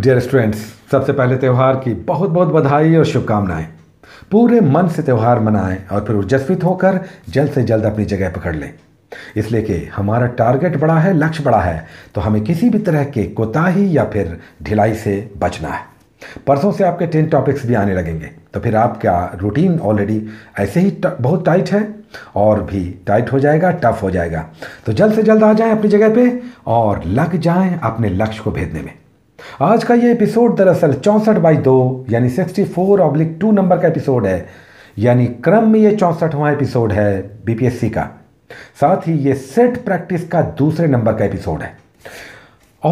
dear students सबसे पहले त्यौहार की बहुत बहुत बधाई और शुभकामनाएं पूरे मन से त्यौहार मनाएं और फिर ऊर्जस्वित होकर जल्द से जल्द अपनी जगह पकड़ लें इसलिए कि हमारा टारगेट बड़ा है लक्ष्य बड़ा है तो हमें किसी भी तरह के कोताही या फिर ढिलाई से बचना है परसों से आपके टेन टॉपिक्स भी आने लगेंगे तो फिर आपका रूटीन ऑलरेडी ऐसे ही बहुत टाइट है और भी टाइट हो जाएगा टफ हो जाएगा तो जल्द से जल्द आ जाएं अपनी जगह पे और लग जाएं अपने लक्ष्य को भेदने में आज का ये एपिसोड दरअसल चौंसठ बाई दो यानी sixty four oblique two number का एपिसोड है यानी क्रम में ये चौंसठवां एपिसोड है बीपीएससी का साथ ही ये सेट प्रैक्टिस का दूसरे नंबर का एपिसोड है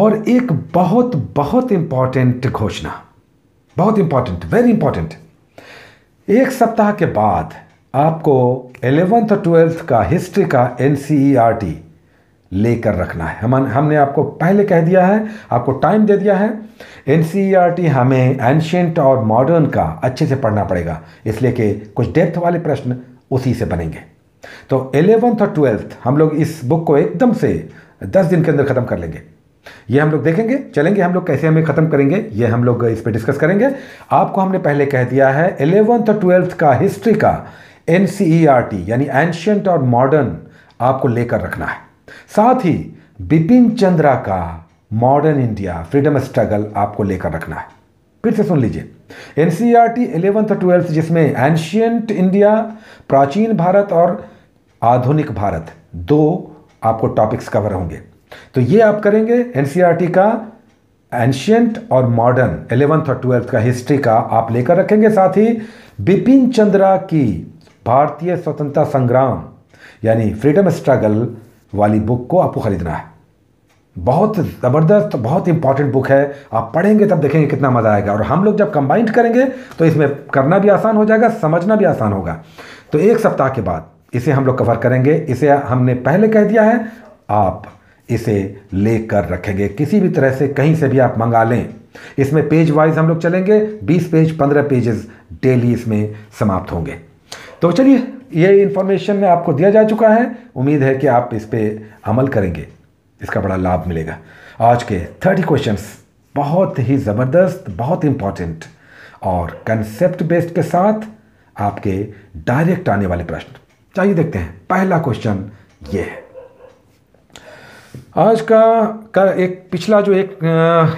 और एक बहुत बहुत इंपॉर्टेंट घोषणा बहुत इंपॉर्टेंट वेरी इंपॉर्टेंट एक सप्ताह के बाद आपको एलेवेंथ और ट्वेल्थ का हिस्ट्री का एनसीईआरटी लेकर रखना है हम हमने आपको पहले कह दिया है आपको टाइम दे दिया है एन e हमें एंशेंट और मॉडर्न का अच्छे से पढ़ना पड़ेगा इसलिए कि कुछ डेप्थ वाले प्रश्न उसी से बनेंगे तो एलेवंथ और ट्वेल्थ हम लोग इस बुक को एकदम से दस दिन के अंदर ख़त्म कर लेंगे ये हम लोग देखेंगे चलेंगे हम लोग कैसे हमें ख़त्म करेंगे ये हम लोग इस पर डिस्कस करेंगे आपको हमने पहले कह दिया है एलेवंथ और ट्वेल्थ का हिस्ट्री का एन e यानी एंशेंट और मॉडर्न आपको लेकर रखना है साथ ही बिपिन चंद्रा का मॉडर्न इंडिया फ्रीडम स्ट्रगल आपको लेकर रखना है फिर से सुन लीजिए एनसीईआरटी इलेवेंथ और ट्वेल्थ जिसमें एंशियंट इंडिया प्राचीन भारत और आधुनिक भारत दो आपको टॉपिक्स कवर होंगे तो ये आप करेंगे एनसीईआरटी e का एंशियंट और मॉडर्न इलेवंथ और ट्वेल्थ का हिस्ट्री का आप लेकर रखेंगे साथ ही बिपिन चंद्रा की भारतीय स्वतंत्रता संग्राम यानी फ्रीडम स्ट्रगल वाली बुक को आपको ख़रीदना है बहुत ज़बरदस्त बहुत इंपॉर्टेंट बुक है आप पढ़ेंगे तब देखेंगे कितना मज़ा आएगा और हम लोग जब कंबाइंड करेंगे तो इसमें करना भी आसान हो जाएगा समझना भी आसान होगा तो एक सप्ताह के बाद इसे हम लोग कवर करेंगे इसे हमने पहले कह दिया है आप इसे लेकर रखेंगे किसी भी तरह से कहीं से भी आप मंगा लें इसमें पेज वाइज हम लोग चलेंगे 20 पेज 15 पेजेस डेली इसमें समाप्त होंगे तो चलिए ये इन्फॉर्मेशन में आपको दिया जा चुका है उम्मीद है कि आप इस पर अमल करेंगे इसका बड़ा लाभ मिलेगा आज के थर्टी क्वेश्चन बहुत ही ज़बरदस्त बहुत इम्पॉर्टेंट और कंसेप्ट बेस्ड के साथ आपके डायरेक्ट आने वाले प्रश्न चाहिए देखते हैं पहला क्वेश्चन ये है आज का का एक पिछला जो एक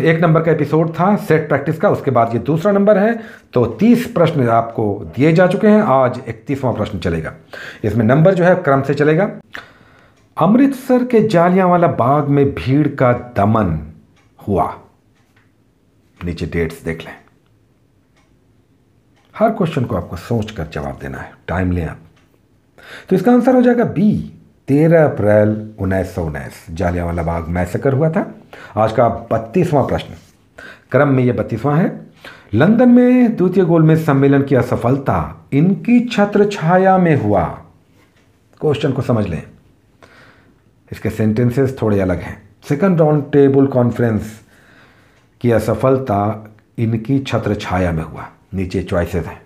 एक नंबर का एपिसोड था सेट प्रैक्टिस का उसके बाद ये दूसरा नंबर है तो तीस प्रश्न आपको दिए जा चुके हैं आज इकतीसवां प्रश्न चलेगा इसमें नंबर जो है क्रम से चलेगा अमृतसर के जालियांवाला बाग में भीड़ का दमन हुआ नीचे डेट्स देख लें हर क्वेश्चन को आपको सोच कर जवाब देना है टाइम लें आप तो इसका आंसर हो जाएगा बी तेरह अप्रैल उन्नीस सौ उन्नीस जालियावाला बाग मैसेकर हुआ था आज का बत्तीसवां प्रश्न क्रम में यह बत्तीसवां है लंदन में द्वितीय में सम्मेलन की असफलता इनकी छत्र छाया में हुआ क्वेश्चन को समझ लें इसके सेंटेंसेस थोड़े अलग हैं सेकंड राउंड टेबल कॉन्फ्रेंस की असफलता इनकी छत्र छाया में हुआ नीचे चॉइसेस हैं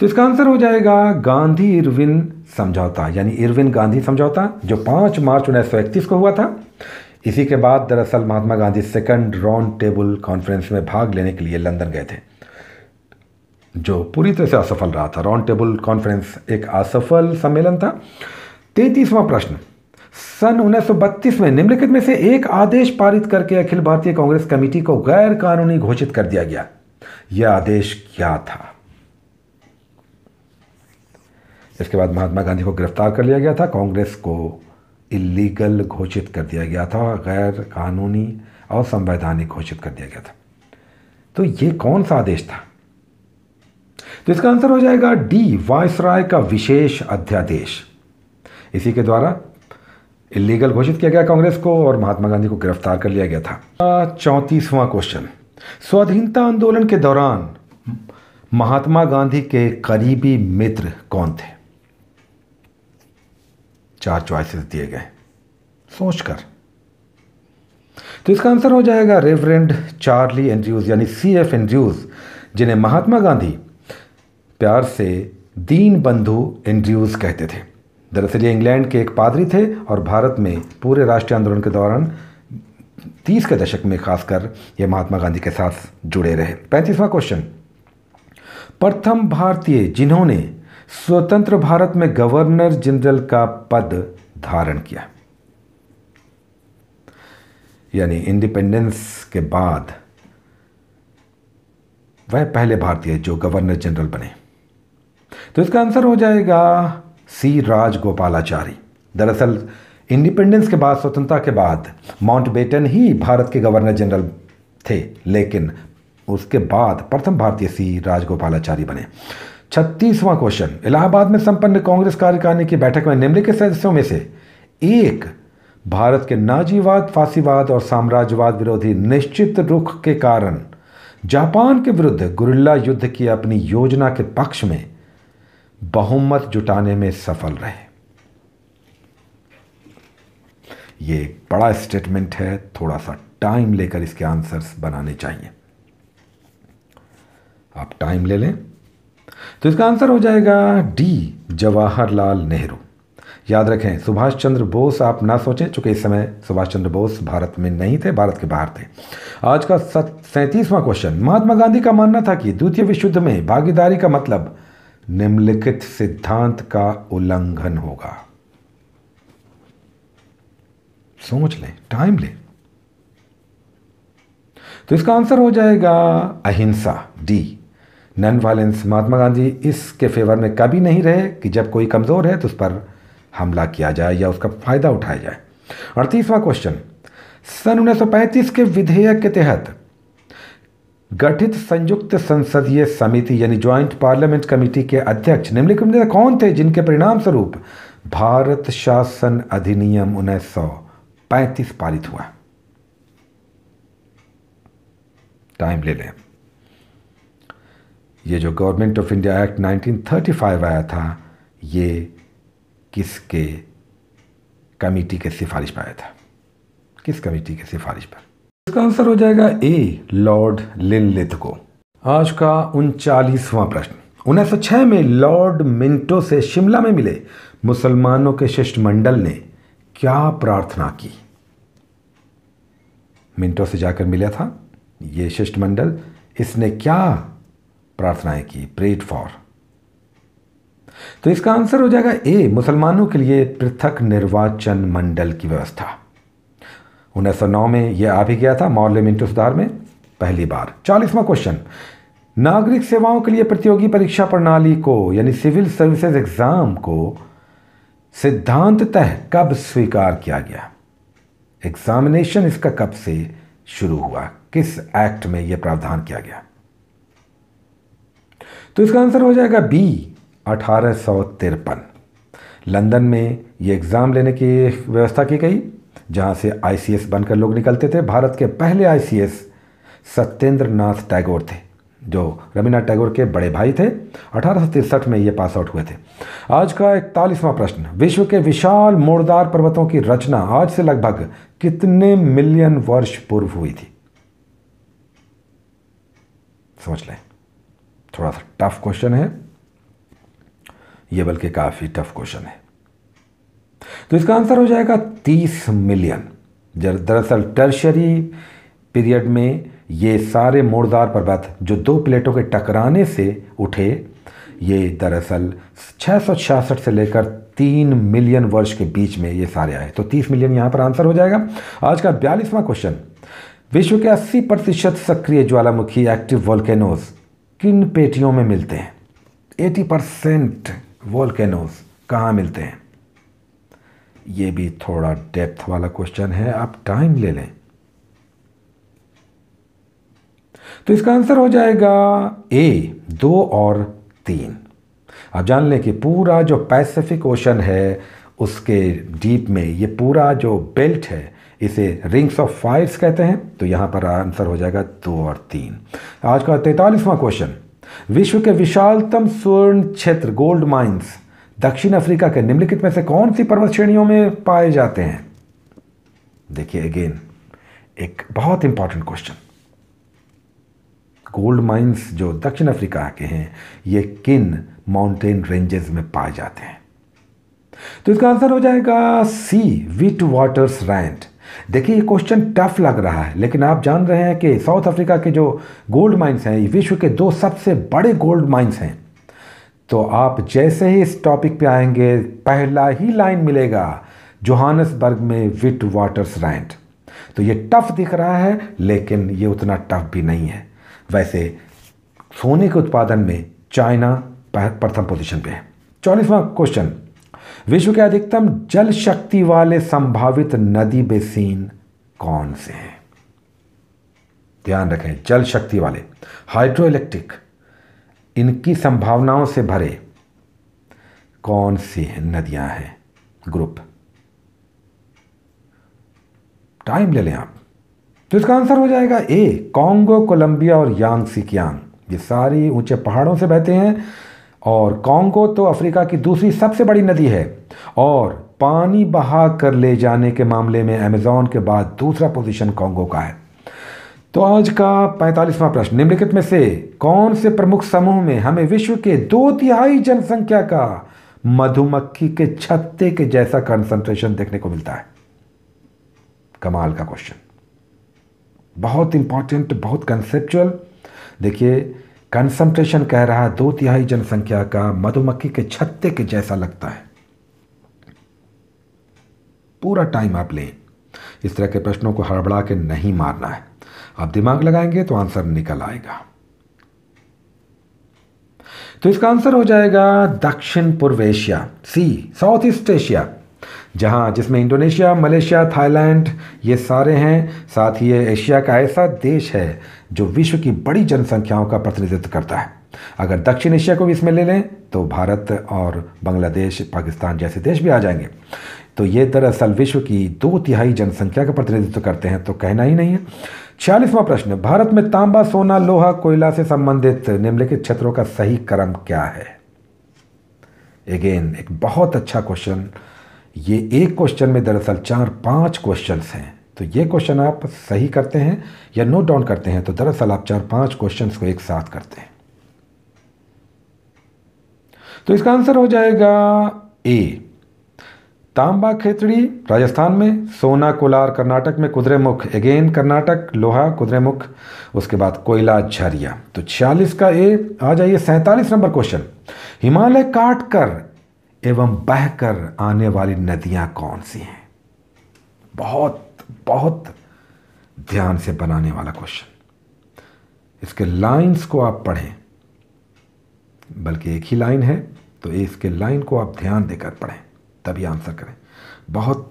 तो इसका आंसर हो जाएगा गांधी इरविन समझौता यानी इरविन गांधी समझौता जो पांच मार्च उन्नीस को हुआ था इसी के बाद दरअसल Mahatma Gandhi second round table conference में भाग लेने के लिए लंदन गए थे जो पूरी तरह से असफल रहा था राउंड टेबल कॉन्फ्रेंस एक असफल सम्मेलन था तैतीसवां प्रश्न सन 1932 में निम्नलिखित में से एक आदेश पारित करके अखिल भारतीय कांग्रेस कमेटी को गैर कानूनी घोषित कर दिया गया यह आदेश क्या था इसके बाद महात्मा गांधी को गिरफ्तार कर लिया गया था कांग्रेस को इलीगल घोषित कर दिया गया था गैर कानूनी और संवैधानिक घोषित कर दिया गया था तो ये कौन सा आदेश था तो इसका आंसर हो जाएगा डी वायसराय का विशेष अध्यादेश इसी के द्वारा इलीगल घोषित किया गया कांग्रेस को और महात्मा गांधी को गिरफ्तार कर लिया गया था चौंतीसवां क्वेश्चन स्वाधीनता आंदोलन के दौरान महात्मा गांधी के करीबी मित्र कौन थे चार चॉइसेस दिए गए सोचकर तो इसका आंसर हो जाएगा रेवरेंड चार्ली एंड्रयूज यानी सी एफ एंड्रयूज जिन्हें महात्मा गांधी प्यार से दीन बंधु एंड्रयूज कहते थे दरअसल ये इंग्लैंड के एक पादरी थे और भारत में पूरे राष्ट्रीय आंदोलन के दौरान तीस के दशक में खासकर ये महात्मा गांधी के साथ जुड़े रहे पैंतीसवां क्वेश्चन प्रथम भारतीय जिन्होंने स्वतंत्र भारत में गवर्नर जनरल का पद धारण किया यानी इंडिपेंडेंस के बाद वह पहले भारतीय जो गवर्नर जनरल बने तो इसका आंसर हो जाएगा सी राजगोपालाचारी दरअसल इंडिपेंडेंस के बाद स्वतंत्रता के बाद माउंटबेटन ही भारत के गवर्नर जनरल थे लेकिन उसके बाद प्रथम भारतीय सी राजगोपालाचारी बने छत्तीसवां क्वेश्चन इलाहाबाद में संपन्न कांग्रेस कार्यकारिणी की बैठक में निम्नलिखित सदस्यों में से एक भारत के नाजीवाद फांसीवाद और साम्राज्यवाद विरोधी निश्चित रुख के कारण जापान के विरुद्ध गुरिल्ला युद्ध की अपनी योजना के पक्ष में बहुमत जुटाने में सफल रहे ये बड़ा स्टेटमेंट है थोड़ा सा टाइम लेकर इसके आंसर्स बनाने चाहिए आप टाइम ले लें तो इसका आंसर हो जाएगा डी जवाहरलाल नेहरू याद रखें सुभाष चंद्र बोस आप ना सोचें चूंकि इस समय सुभाष चंद्र बोस भारत में नहीं थे भारत के बाहर थे आज का सैंतीसवां क्वेश्चन महात्मा गांधी का मानना था कि द्वितीय विश्व युद्ध में भागीदारी का मतलब निम्नलिखित सिद्धांत का उल्लंघन होगा सोच लें टाइम लें तो इसका आंसर हो जाएगा अहिंसा D non violence Mahatma Gandhi इसके फेवर में कभी नहीं रहे कि जब कोई कमज़ोर है तो उस पर हमला किया जाए या उसका फ़ायदा उठाया जाए अड़तीसवां क्वेश्चन सन उन्नीस के विधेयक के तहत गठित संयुक्त संसदीय समिति यानी ज्वाइंट पार्लियामेंट कमेटी के अध्यक्ष निम्नलिखित में कौन थे जिनके परिणाम स्वरूप भारत शासन अधिनियम उन्नीस पारित हुआ टाइम ले लें ये जो गवर्नमेंट ऑफ इंडिया एक्ट 1935 आया था ये किसके कमेटी के सिफारिश पर आया था किस कमेटी के सिफारिश पर इसका आंसर हो जाएगा ए लॉर्ड लिनलिथ को आज का उनचालीसवां प्रश्न 1906 में लॉर्ड मिंटो से शिमला में मिले मुसलमानों के शिष्टमंडल ने क्या प्रार्थना की मिंटो से जाकर मिला था ये शिष्टमंडल इसने क्या प्रार्थनाएं की प्रेड फॉर तो इसका आंसर हो जाएगा ए मुसलमानों के लिए पृथक निर्वाचन मंडल की व्यवस्था उन्नीस में यह आ भी गया था मॉर्लिमेंटो सुधार में पहली बार चालीसवां क्वेश्चन नागरिक सेवाओं के लिए प्रतियोगी परीक्षा प्रणाली को यानी सिविल सर्विसेज एग्जाम को सिद्धांततः कब स्वीकार किया गया एग्जामिनेशन इसका कब से शुरू हुआ किस एक्ट में यह प्रावधान किया गया तो इसका आंसर हो जाएगा बी अठारह लंदन में ये एग्ज़ाम लेने की व्यवस्था की गई जहाँ से आई बनकर लोग निकलते थे भारत के पहले एस सत्येंद्र नाथ टैगोर थे जो रविनाथ टैगोर के बड़े भाई थे अठारह में ये पास आउट हुए थे आज का इकतालीसवां प्रश्न विश्व के विशाल मोड़दार पर्वतों की रचना आज से लगभग कितने मिलियन वर्ष पूर्व हुई थी समझ लें थोड़ा सा टफ क्वेश्चन है यह बल्कि काफ़ी टफ क्वेश्चन है तो इसका आंसर हो जाएगा तीस मिलियन दरअसल टर्शरी पीरियड में ये सारे मोड़दार पर्वत जो दो प्लेटों के टकराने से उठे ये दरअसल छः से लेकर तीन मिलियन वर्ष के बीच में ये सारे आए तो तीस मिलियन यहाँ पर आंसर हो जाएगा आज का बयालीसवां क्वेश्चन विश्व के अस्सी प्रतिशत सक्रिय ज्वालामुखी एक्टिव वॉल्केनोज किन पेटियों में मिलते हैं 80 परसेंट वॉलकैनोज कहाँ मिलते हैं ये भी थोड़ा डेप्थ वाला क्वेश्चन है आप टाइम ले लें तो इसका आंसर हो जाएगा ए दो और तीन आप जान लें कि पूरा जो पैसिफिक ओशन है उसके डीप में ये पूरा जो बेल्ट है इसे रिंग्स ऑफ फायर्स कहते हैं तो यहां पर आंसर हो जाएगा दो और तीन आज का तैतालीसवां क्वेश्चन विश्व के विशालतम स्वर्ण क्षेत्र गोल्ड माइंस दक्षिण अफ्रीका के निम्नलिखित में से कौन सी पर्वत श्रेणियों में पाए जाते हैं देखिए अगेन एक बहुत इंपॉर्टेंट क्वेश्चन गोल्ड माइंस जो दक्षिण अफ्रीका के हैं ये किन माउंटेन रेंजेस में पाए जाते हैं तो इसका आंसर हो जाएगा सी विट वाटर्स रैंड देखिए ये क्वेश्चन टफ लग रहा है लेकिन आप जान रहे हैं कि साउथ अफ्रीका के जो गोल्ड माइंस हैं विश्व के दो सबसे बड़े गोल्ड माइंस हैं तो आप जैसे ही इस टॉपिक पे आएंगे पहला ही लाइन मिलेगा जोहानसबर्ग में विट वाटर्स रैंड तो ये टफ दिख रहा है लेकिन ये उतना टफ भी नहीं है वैसे सोने के उत्पादन में चाइना प्रथम पोजिशन पे है चौलीसवां क्वेश्चन विश्व के अधिकतम जल शक्ति वाले संभावित नदी बेसिन कौन से हैं ध्यान रखें जल शक्ति वाले हाइड्रो इलेक्ट्रिक इनकी संभावनाओं से भरे कौन सी नदियां हैं ग्रुप टाइम ले लें आप तो इसका आंसर हो जाएगा ए कांगो कोलंबिया और यांग सिकियांग ये सारी ऊंचे पहाड़ों से बहते हैं और कॉन्गो तो अफ्रीका की दूसरी सबसे बड़ी नदी है और पानी बहा कर ले जाने के मामले में अमेजोन के बाद दूसरा पोजीशन कॉन्गो का है तो आज का पैंतालीसवां प्रश्न निम्नलिखित में से कौन से प्रमुख समूह में हमें विश्व के दो तिहाई जनसंख्या का मधुमक्खी के छत्ते के जैसा कंसंट्रेशन देखने को मिलता है कमाल का क्वेश्चन बहुत इंपॉर्टेंट बहुत कंसेप्चुअल देखिए कंसंट्रेशन कह रहा है दो तिहाई जनसंख्या का मधुमक्खी के छत्ते के जैसा लगता है पूरा टाइम आप लें इस तरह के प्रश्नों को हड़बड़ा के नहीं मारना है आप दिमाग लगाएंगे तो आंसर निकल आएगा तो इसका आंसर हो जाएगा दक्षिण पूर्व Asia C south east Asia जहां जिसमें इंडोनेशिया मलेशिया थाईलैंड ये सारे हैं साथ ही ये एशिया का ऐसा देश है जो विश्व की बड़ी जनसंख्याओं का प्रतिनिधित्व करता है अगर दक्षिण एशिया को भी इसमें ले लें तो भारत और बांग्लादेश पाकिस्तान जैसे देश भी आ जाएंगे तो ये दरअसल विश्व की दो तिहाई जनसंख्या का प्रतिनिधित्व करते हैं तो कहना ही नहीं है छियालीसवां प्रश्न भारत में तांबा सोना लोहा कोयला से संबंधित निम्नलिखित क्षेत्रों का सही क्रम क्या है अगेन एक बहुत अच्छा क्वेश्चन ये एक क्वेश्चन में दरअसल चार पांच क्वेश्चन हैं तो ये क्वेश्चन आप सही करते हैं या नोट डाउन करते हैं तो दरअसल आप चार पांच क्वेश्चन को एक साथ करते हैं तो इसका आंसर हो जाएगा ए तांबा खेतड़ी राजस्थान में सोना कोलार कर्नाटक में मुख अगेन कर्नाटक लोहा मुख उसके बाद कोयला झरिया तो छियालीस का ए आ जाइए सैतालीस नंबर क्वेश्चन हिमालय काट कर एवं बहकर आने वाली नदियां कौन सी हैं बहुत बहुत ध्यान से बनाने वाला क्वेश्चन इसके लाइंस को आप पढ़ें बल्कि एक ही लाइन है तो इसके लाइन को आप ध्यान देकर पढ़ें तभी आंसर करें बहुत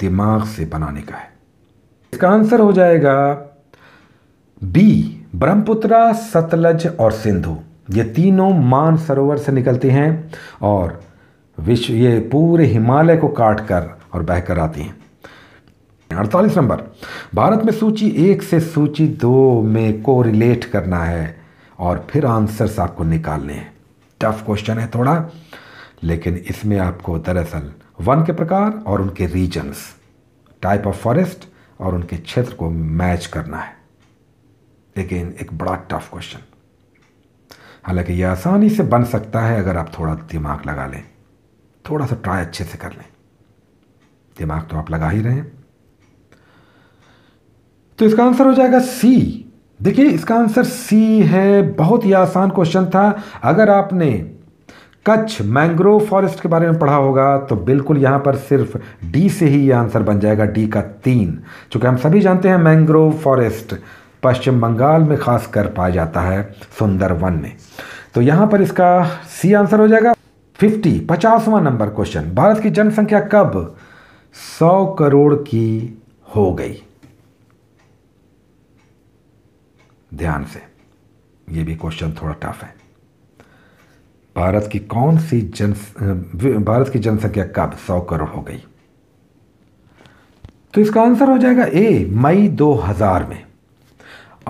दिमाग से बनाने का है इसका आंसर हो जाएगा बी ब्रह्मपुत्रा सतलज और सिंधु ये तीनों मान सरोवर से निकलते हैं और विश्व ये पूरे हिमालय को काट कर और बहकर आती हैं अड़तालीस नंबर भारत में सूची एक से सूची दो में को रिलेट करना है और फिर आंसर्स आपको निकालने हैं टफ क्वेश्चन है थोड़ा लेकिन इसमें आपको दरअसल वन के प्रकार और उनके रीजन्स टाइप ऑफ फॉरेस्ट और उनके क्षेत्र को मैच करना है लेकिन एक बड़ा टफ क्वेश्चन हालांकि यह आसानी से बन सकता है अगर आप थोड़ा दिमाग लगा लें थोड़ा सा ट्राई अच्छे से कर लें दिमाग तो आप लगा ही रहे हैं तो इसका आंसर हो जाएगा सी देखिए इसका आंसर सी है बहुत ही आसान क्वेश्चन था अगर आपने कच्छ मैंग्रोव फॉरेस्ट के बारे में पढ़ा होगा तो बिल्कुल यहां पर सिर्फ डी से ही यह आंसर बन जाएगा डी का तीन चूंकि हम सभी जानते हैं मैंग्रोव फॉरेस्ट पश्चिम बंगाल में खास कर पाया जाता है सुंदरवन में तो यहां पर इसका सी आंसर हो जाएगा फिफ्टी पचासवां नंबर क्वेश्चन भारत की जनसंख्या कब सौ करोड़ की हो गई ध्यान से ये भी क्वेश्चन थोड़ा टफ है भारत की कौन सी जन भारत की जनसंख्या कब सौ करोड़ हो गई तो इसका आंसर हो जाएगा ए मई 2000 में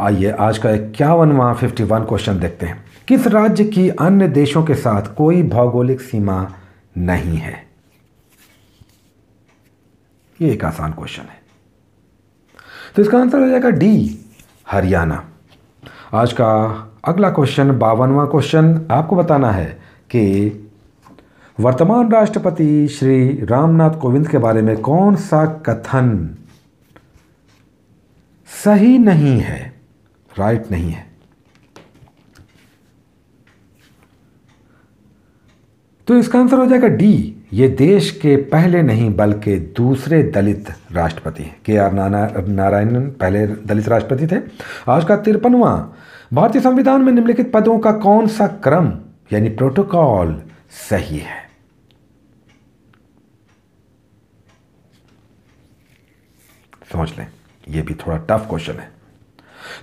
आइए आज का इक्यावनवा फिफ्टी वन क्वेश्चन देखते हैं किस राज्य की अन्य देशों के साथ कोई भौगोलिक सीमा नहीं है ये एक आसान क्वेश्चन है तो इसका आंसर हो जाएगा डी हरियाणा आज का अगला क्वेश्चन बावनवा क्वेश्चन आपको बताना है कि वर्तमान राष्ट्रपति श्री रामनाथ कोविंद के बारे में कौन सा कथन सही नहीं है राइट नहीं है तो इसका आंसर हो जाएगा डी ये देश के पहले नहीं बल्कि दूसरे दलित राष्ट्रपति हैं के आर नारायण नारायणन पहले दलित राष्ट्रपति थे आज का तिरपनवा भारतीय संविधान में निम्नलिखित पदों का कौन सा क्रम यानी प्रोटोकॉल सही है समझ लें ये भी थोड़ा टफ क्वेश्चन है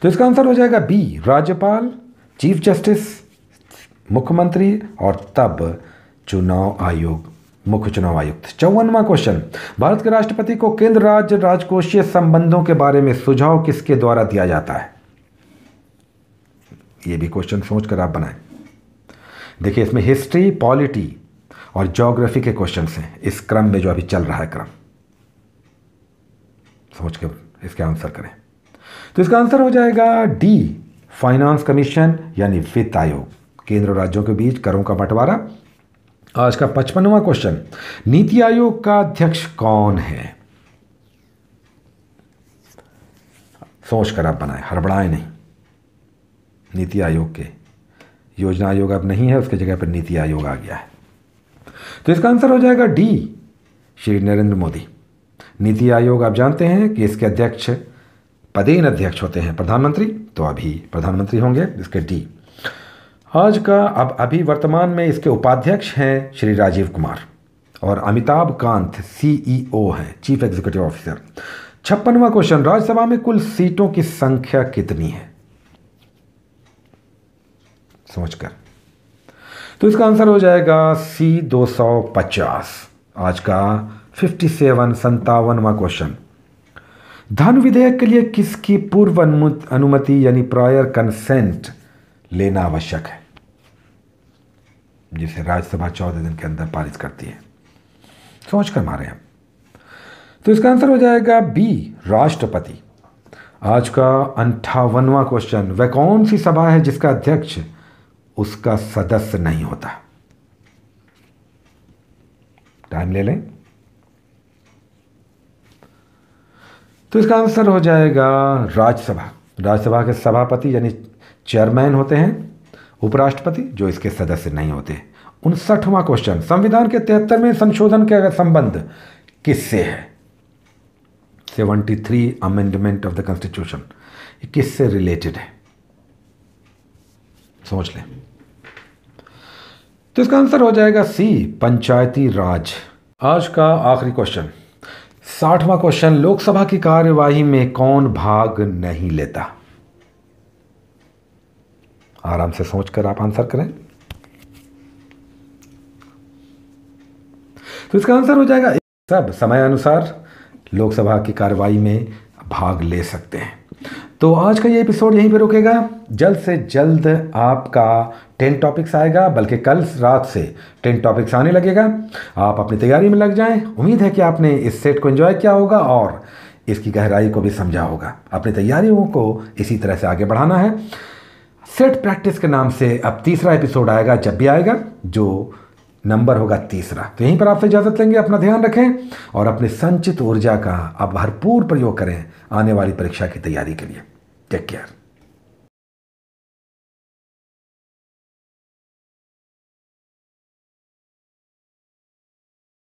तो इसका आंसर हो जाएगा बी राज्यपाल चीफ जस्टिस मुख्यमंत्री और तब चुनाव आयोग मुख्य चुनाव आयुक्त चौवनवा क्वेश्चन भारत के राष्ट्रपति को केंद्र राज्य राजकोषीय संबंधों के बारे में सुझाव किसके द्वारा दिया जाता है यह भी क्वेश्चन सोचकर आप बनाए देखिए इसमें हिस्ट्री पॉलिटी और ज्योग्राफी के क्वेश्चन हैं इस क्रम में जो अभी चल रहा है क्रम सोच के इसके आंसर करें तो इसका आंसर हो जाएगा डी फाइनेंस कमीशन यानी वित्त आयोग केंद्र और राज्यों के बीच करों का बंटवारा आज का पचपनवा क्वेश्चन नीति आयोग का अध्यक्ष कौन है सोच कर आप बनाए हड़बड़ाए नहीं नीति आयोग के योजना आयोग अब नहीं है उसके जगह पर नीति आयोग आ गया है तो इसका आंसर हो जाएगा डी श्री नरेंद्र मोदी नीति आयोग आप जानते हैं कि इसके अध्यक्ष पदेन अध्यक्ष होते हैं प्रधानमंत्री तो अभी प्रधानमंत्री होंगे इसके डी आज का अब अभी वर्तमान में इसके उपाध्यक्ष हैं श्री राजीव कुमार और अमिताभ कांत सीईओ e हैं चीफ एग्जीक्यूटिव ऑफिसर छप्पनवा क्वेश्चन राज्यसभा में कुल सीटों की संख्या कितनी है सोचकर तो इसका आंसर हो जाएगा सी 250 आज का फिफ्टी सेवन संतावनवा क्वेश्चन धन विधेयक के लिए किसकी पूर्व अनुमति यानी प्रायर कंसेंट लेना आवश्यक है जिसे राज्यसभा चौदह दिन के अंदर पारित करती है सोच कर मारे हम तो इसका आंसर हो जाएगा बी राष्ट्रपति आज का अंठावनवा क्वेश्चन वह कौन सी सभा है जिसका अध्यक्ष उसका सदस्य नहीं होता टाइम ले लें तो इसका आंसर हो जाएगा राज्यसभा राज्यसभा के सभापति यानी चेयरमैन होते हैं उपराष्ट्रपति जो इसके सदस्य नहीं होते उनसठवां क्वेश्चन संविधान के तिहत्तरवें संशोधन के संबंध किससे है seventy three amendment of the constitution किससे रिलेटेड है सोच लें तो इसका आंसर हो जाएगा सी पंचायती राज आज का आखिरी क्वेश्चन साठवां क्वेश्चन लोकसभा की कार्यवाही में कौन भाग नहीं लेता आराम से सोच कर आप आंसर करें तो इसका आंसर हो जाएगा सब समयानुसार लोकसभा की कार्रवाई में भाग ले सकते हैं तो आज का ये एपिसोड यहीं पे रुकेगा जल्द से जल्द आपका टेन टॉपिक्स आएगा बल्कि कल रात से टेन टॉपिक्स आने लगेगा आप अपनी तैयारी में लग जाएं उम्मीद है कि आपने इस सेट को एंजॉय किया होगा और इसकी गहराई को भी समझा होगा अपनी तैयारियों को इसी तरह से आगे बढ़ाना है सेट प्रैक्टिस के नाम से अब तीसरा एपिसोड आएगा जब भी आएगा जो नंबर होगा तीसरा तो यहीं पर आपसे इजाज़त लेंगे अपना ध्यान रखें और अपने संचित ऊर्जा का आप भरपूर प्रयोग करें आने वाली परीक्षा की तैयारी के लिए टेक केयर